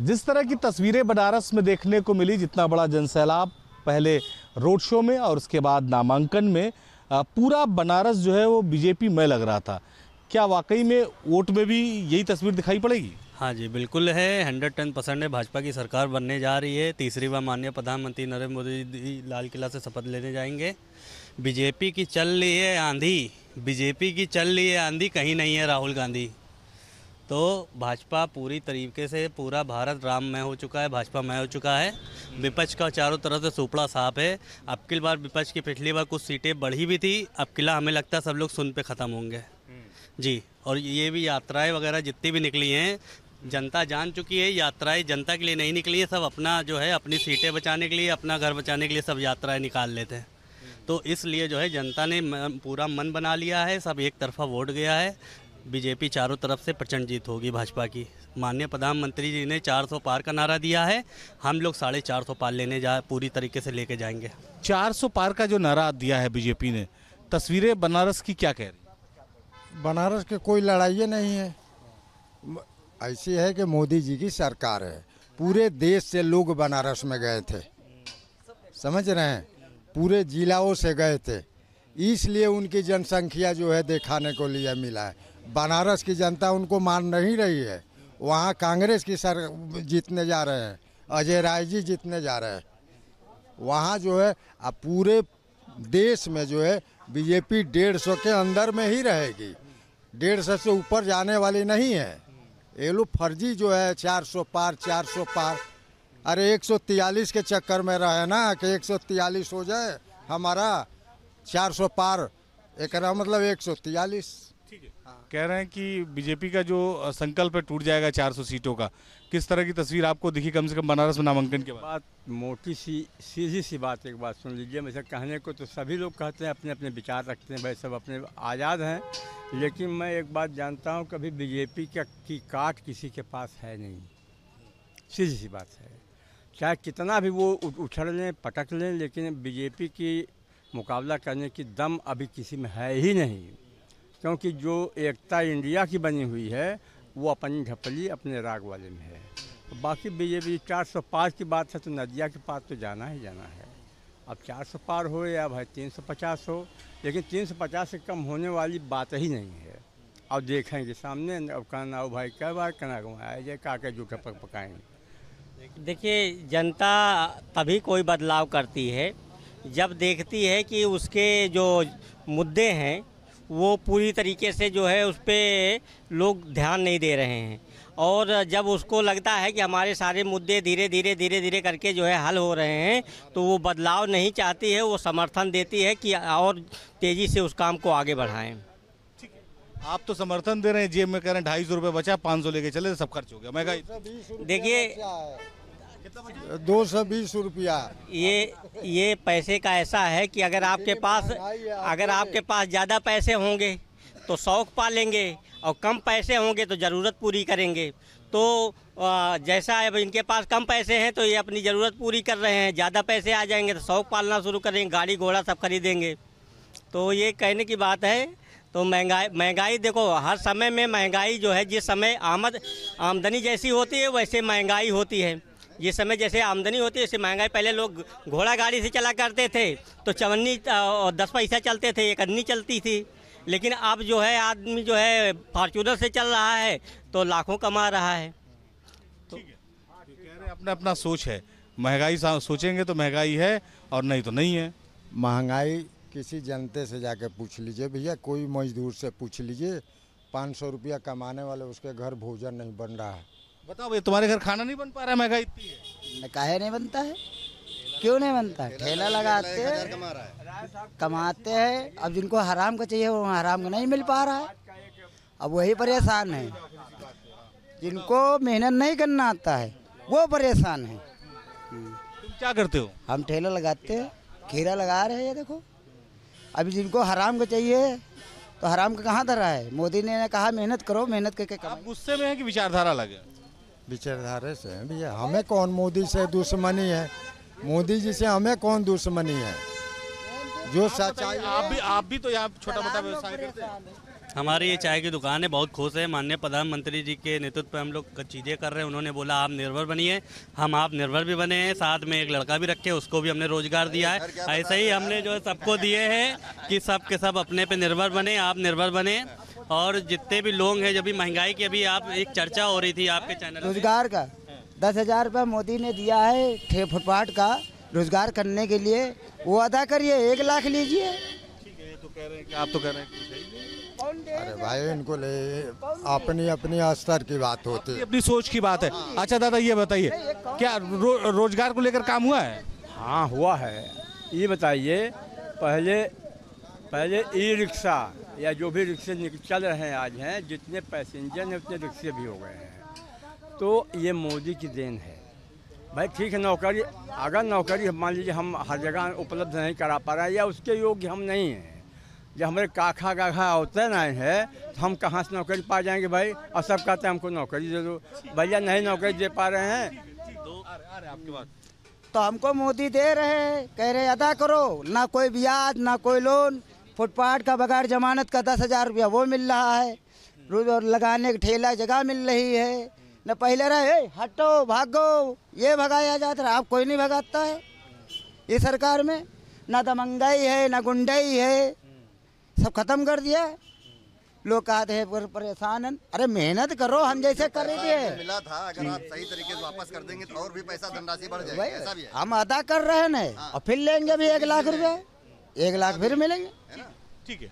जिस तरह की तस्वीरें बनारस में देखने को मिली जितना बड़ा जनसैलाब पहले रोड शो में और उसके बाद नामांकन में पूरा बनारस जो है वो बीजेपी में लग रहा था क्या वाकई में वोट में भी यही तस्वीर दिखाई पड़ेगी हाँ जी बिल्कुल है हंड्रेड टेन परसेंट है भाजपा की सरकार बनने जा रही है तीसरी बार माननीय प्रधानमंत्री नरेंद्र मोदी जी लाल किला से शपथ लेने जाएंगे बीजेपी की चल रही है आंधी बीजेपी की चल रही है आंधी कहीं नहीं है राहुल गांधी तो भाजपा पूरी तरीके से पूरा भारत राम में हो चुका है भाजपा में हो चुका है विपक्ष का चारों तरफ से सुपड़ा साफ है अब की बार विपक्ष की पिछली बार कुछ सीटें बढ़ी भी थी अब किला हमें लगता है सब लोग सुन पे ख़त्म होंगे हम्म। जी और ये भी यात्राएं वगैरह जितनी भी निकली हैं जनता जान चुकी है यात्राएं जनता के लिए नहीं निकली है सब अपना जो है अपनी सीटें बचाने के लिए अपना घर बचाने के लिए सब यात्राएं निकाल लेते हैं हम्म। तो इसलिए जो है जनता ने पूरा मन बना लिया है सब एक तरफा वोट गया है बीजेपी चारों तरफ से प्रचंड जीत होगी भाजपा की माननीय प्रधानमंत्री जी ने 400 पार का नारा दिया है हम लोग साढ़े चार सौ पार लेने जा पूरी तरीके से लेके जाएंगे 400 पार का जो नारा दिया है बीजेपी ने तस्वीरें बनारस की क्या कह रही बनारस की कोई लड़ाई नहीं है ऐसी है कि मोदी जी की सरकार है पूरे देश से लोग बनारस में गए थे समझ रहे हैं पूरे जिलाओं से गए थे इसलिए उनकी जनसंख्या जो है देखाने को लिया मिला है बनारस की जनता उनको मान नहीं रही है वहाँ कांग्रेस की सर जीतने जा रहे हैं अजय राय जी जीतने जा रहे हैं वहाँ जो है अब पूरे देश में जो है बीजेपी डेढ़ सौ के अंदर में ही रहेगी डेढ़ सौ से ऊपर जाने वाली नहीं है ये लोग फर्जी जो है चार सौ पार चार सौ पार अरे एक सौ तियालीस के चक्कर में रहे ना कि एक सौ तियालीस हो जाए हमारा चार सौ पार एक मतलब एक सौ तियालीस ठीक है हाँ। कह रहे हैं कि बीजेपी का जो संकल्प है टूट जाएगा 400 सीटों का किस तरह की तस्वीर आपको दिखी कम से कम बनारस में नामांकन के बाद बात मोटी सी सीधी सी बात एक बात सुन लीजिए वैसे कहने को तो सभी लोग कहते हैं अपने अपने विचार रखते हैं भाई सब अपने आज़ाद हैं लेकिन मैं एक बात जानता हूँ कभी बीजेपी का की काट किसी के पास है नहीं सीधी सी बात है चाहे कितना भी वो उछड़ लें पटक लें लेकिन बीजेपी की मुकाबला करने की दम अभी किसी में है ही नहीं क्योंकि जो एकता इंडिया की बनी हुई है वो अपनी ढपली अपने राग वाले में है तो बाकी बीजेपी चार सौ पार की बात है तो नदिया के पार तो जाना ही जाना है अब चार सौ पार हो या भाई तीन सौ पचास हो लेकिन तीन सौ पचास से कम होने वाली बात ही नहीं है अब देखेंगे सामने अब कहना हो भाई कह बार कहना आए जाए का के जूठे पक पकाएंगे देखिए जनता तभी कोई बदलाव करती है जब देखती है कि उसके जो मुद्दे हैं वो पूरी तरीके से जो है उस पर लोग ध्यान नहीं दे रहे हैं और जब उसको लगता है कि हमारे सारे मुद्दे धीरे धीरे धीरे धीरे करके जो है हल हो रहे हैं तो वो बदलाव नहीं चाहती है वो समर्थन देती है कि और तेज़ी से उस काम को आगे बढ़ाएं आप तो समर्थन दे रहे हैं जेब में कह रहे हैं ढाई सौ रुपये बचा पाँच सौ लेके चले तो सब खर्च हो गया मैं देखिए दो सौ बीस रुपया ये ये पैसे का ऐसा है कि अगर आपके पास अगर आपके पास ज़्यादा पैसे होंगे तो शौक पालेंगे और कम पैसे होंगे तो ज़रूरत पूरी करेंगे तो जैसा अब इनके पास कम पैसे हैं तो ये अपनी ज़रूरत पूरी कर रहे हैं ज़्यादा पैसे आ जाएंगे तो शौक पालना शुरू करेंगे गाड़ी घोड़ा सब खरीदेंगे तो ये कहने की बात है तो महंगाई महंगाई देखो हर समय में महंगाई जो है जिस समय आमद आमदनी जैसी होती है वैसे महंगाई होती है जिस समय जैसे आमदनी होती है इससे महंगाई पहले लोग घोड़ा गाड़ी से चला करते थे तो चवन्नी दस पैसा चलते थे एक अन्नी चलती थी लेकिन अब जो है आदमी जो है फॉर्चूनर से चल रहा है तो लाखों कमा रहा है तो कह रहे अपना अपना सोच है महंगाई सोचेंगे तो महंगाई है और नहीं तो नहीं है महंगाई किसी जनते से जाके पूछ लीजिए भैया कोई मजदूर से पूछ लीजिए पाँच सौ रुपया कमाने वाले उसके घर भोजन नहीं बन रहा है बताओ भाई तुम्हारे घर खाना नहीं बन पा रहा है महंगाई इतनी है काहे नहीं बनता है क्यों नहीं बनता ठेला लगाते हैं कमाते हैं अब जिनको हराम का चाहिए वो हराम का नहीं मिल पा रहा है अब वही परेशान है जिनको मेहनत नहीं करना आता है वो परेशान है हम्म। तुम क्या करते हो हम ठेला लगाते हैं खीरा लगा रहे हैं ये देखो अभी जिनको हराम का चाहिए तो हराम का कहाँ धरा है मोदी ने कहा मेहनत करो मेहनत करके आप गुस्से में है कि विचारधारा लगे विचारधारे से हैं भैया हमें कौन मोदी से दुश्मनी है मोदी जी से हमें कौन दुश्मनी है जो सच्चाई आप भी आप भी तो यहाँ छोटा मोटा व्यवसाय करते हैं हमारी ये चाय की दुकान है बहुत खुश है माननीय प्रधानमंत्री जी के नेतृत्व पर हम लोग चीज़ें कर रहे हैं उन्होंने बोला आप निर्भर बनिए हम आप निर्भर भी बने हैं साथ में एक लड़का भी रखे उसको भी हमने रोजगार दिया है ऐसे ही हमने जो है सबको दिए हैं कि सब के सब अपने पे निर्भर बने आप निर्भर बने और जितने भी लोग हैं जब भी महंगाई की अभी आप एक चर्चा हो रही थी आपके चैनल रोजगार का दस हजार रूपए मोदी ने दिया है फुटपाथ का रोजगार करने के लिए वो अदा करिए एक लाख लीजिए तो आप तो कह रहे हैं अरे भाई इनको ले अपनी अपनी स्तर की बात होती है अपनी सोच की बात है हाँ। अच्छा दादा ये बताइए क्या रो, रोजगार को लेकर काम हुआ है हाँ हुआ है ये बताइए पहले पहले ई रिक्शा या जो भी रिक्शे चल रहे हैं आज हैं जितने पैसेंजर हैं उतने रिक्शे भी हो गए हैं तो ये मोदी की देन है भाई ठीक है नौकरी अगर नौकरी मान लीजिए हम हर जगह उपलब्ध नहीं करा पा रहे या उसके योग्य हम नहीं हैं जब हमारे काखा गाखा होते ना है तो हम कहाँ से नौकरी पा जाएंगे भाई और सब कहते हैं हमको नौकरी दे दो भैया नहीं नौकरी दे पा रहे हैं आपके बाद तो हमको मोदी दे रहे हैं कह रहे अदा करो ना कोई ब्याज ना कोई लोन फुटपाथ का बगैर जमानत का दस हज़ार रुपया वो मिल रहा है रोज और लगाने का ठेला जगह मिल रही है न पहले रहे हटो भागो ये भगाया जाता रहा आप कोई नहीं भगाता है ये सरकार में ना दमंगाई तो है ना गुंडाई है सब खत्म कर दिया लोग कहते हैं परेशान अरे मेहनत करो हम जैसे कर रहे थे मिला था अगर आप सही तरीके से वापस कर देंगे तो और भी पैसा धनराशि बढ़ जाएगी हम अदा कर रहे हैं हाँ। और फिर लेंगे भी एक लाख रुपया एक लाख फिर मिलेंगे ठीक है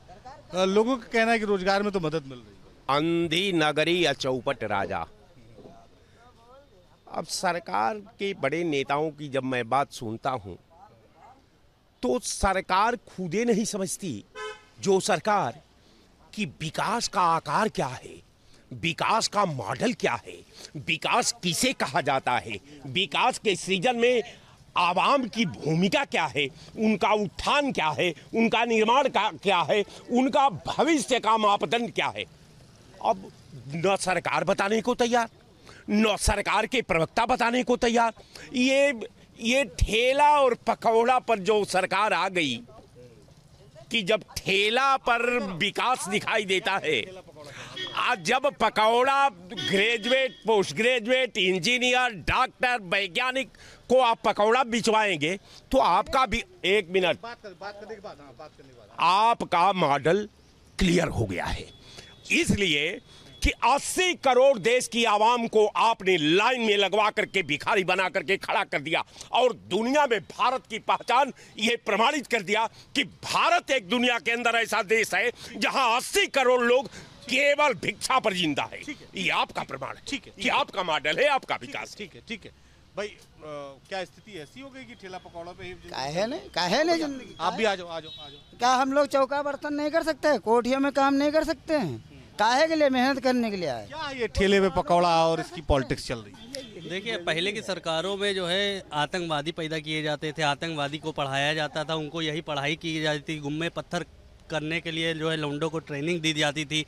तो लोगों का कहना है कि रोजगार में तो मदद मिल रही है अंधी नगरी या चौपट राजा अब सरकार के बड़े नेताओं की जब मैं बात सुनता हूं तो सरकार खुदे नहीं समझती जो सरकार की विकास का आकार क्या है विकास का मॉडल क्या है विकास किसे कहा जाता है विकास के सीजन में आवाम की भूमिका क्या है उनका उत्थान क्या है उनका निर्माण क्या है उनका भविष्य का मापदंड क्या है अब न सरकार बताने को तैयार न सरकार के प्रवक्ता बताने को तैयार ये ये ठेला और पकौड़ा पर जो सरकार आ गई कि जब ठेला पर विकास दिखाई देता है आज जब पकौड़ा graduate post graduate engineer doctor वैज्ञानिक को आप पकौड़ा बिचवाएंगे तो आपका भी एक मिनट आपका मॉडल क्लियर हो गया है इसलिए कि 80 करोड़ देश की आवाम को आपने लाइन में लगवा करके भिखारी बना करके खड़ा कर दिया और दुनिया में भारत की पहचान ये प्रमाणित कर दिया कि भारत एक दुनिया के अंदर ऐसा देश है जहां 80 करोड़ लोग केवल भिक्षा पर जिंदा है ये आपका प्रमाण है ठीक है आपका मॉडल है आपका विकास ठीक है ठीक है भाई क्या स्थिति ऐसी हो गई कि ठेला पकौड़ों पे काहे नहीं काहे नहीं जिंदगी आप भी आ जाओ आ जाओ आ जाओ क्या हम लोग चौका बर्तन नहीं कर सकते कोठियों में काम नहीं कर सकते हैं काहे के लिए मेहनत करने के लिए आए क्या ये ठेले पे पकौड़ा और इसकी पॉलिटिक्स चल रही है देखिए पहले की सरकारों में जो है आतंकवादी पैदा किए जाते थे आतंकवादी को पढ़ाया जाता था उनको यही पढ़ाई की जाती थी गुम्मे पत्थर करने के लिए जो है लौंडों को ट्रेनिंग दी जाती थी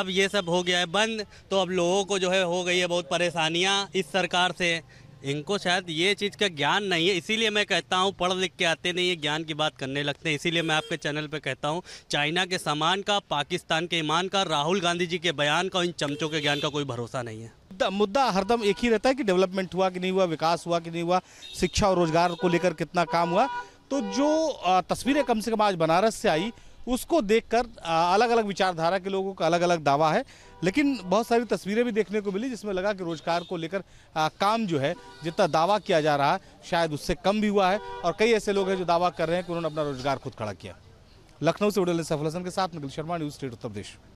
अब ये सब हो गया है बंद तो अब लोगों को जो है हो गई है बहुत परेशानियाँ इस सरकार से इनको शायद ये चीज़ का ज्ञान नहीं है इसीलिए मैं कहता हूँ पढ़ लिख के आते नहीं ये ज्ञान की बात करने लगते हैं इसीलिए मैं आपके चैनल पे कहता हूँ चाइना के सामान का पाकिस्तान के ईमान का राहुल गांधी जी के बयान का इन चमचों के ज्ञान का कोई भरोसा नहीं है मुद्दा हरदम एक ही रहता है कि डेवलपमेंट हुआ कि नहीं हुआ विकास हुआ कि नहीं हुआ शिक्षा और रोजगार को लेकर कितना काम हुआ तो जो तस्वीरें कम से कम आज बनारस से आई उसको देखकर अलग अलग विचारधारा के लोगों का अलग अलग दावा है लेकिन बहुत सारी तस्वीरें भी देखने को मिली जिसमें लगा कि रोजगार को लेकर काम जो है जितना दावा किया जा रहा है शायद उससे कम भी हुआ है और कई ऐसे लोग हैं जो दावा कर रहे हैं कि उन्होंने अपना रोजगार खुद खड़ा किया लखनऊ से उडल सफल हसन के साथ निखिल शर्मा न्यूज़ स्टेट उत्तर प्रदेश